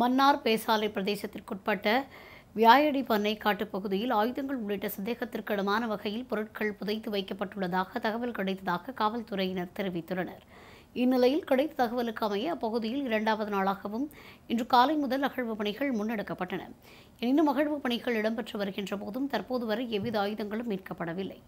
மன்னார் பேசாலை பிரதேசத்திற்குட்பட்ட வியாயடி பண்ணை காட்டுப்பகுதியில் ஆயுதங்கள் உள்ளிட்ட சந்தேகத்திற்கிடமான வகையில் பொருட்கள் புதைத்து வைக்கப்பட்டுள்ளதாக தகவல் கிடைத்ததாக காவல்துறையினர் தெரிவித்துள்ளனர் இந்நிலையில் கிடைத்த தகவலுக்கு அமைய அப்பகுதியில் இரண்டாவது நாளாகவும் இன்று காலை முதல் அகழ்வு பணிகள் முன்னெடுக்கப்பட்டன எனினும் அகழ்வு பணிகள் இடம்பெற்று வருகின்ற போதும் தற்போது வரை எவ்வித ஆயுதங்களும் மீட்கப்படவில்லை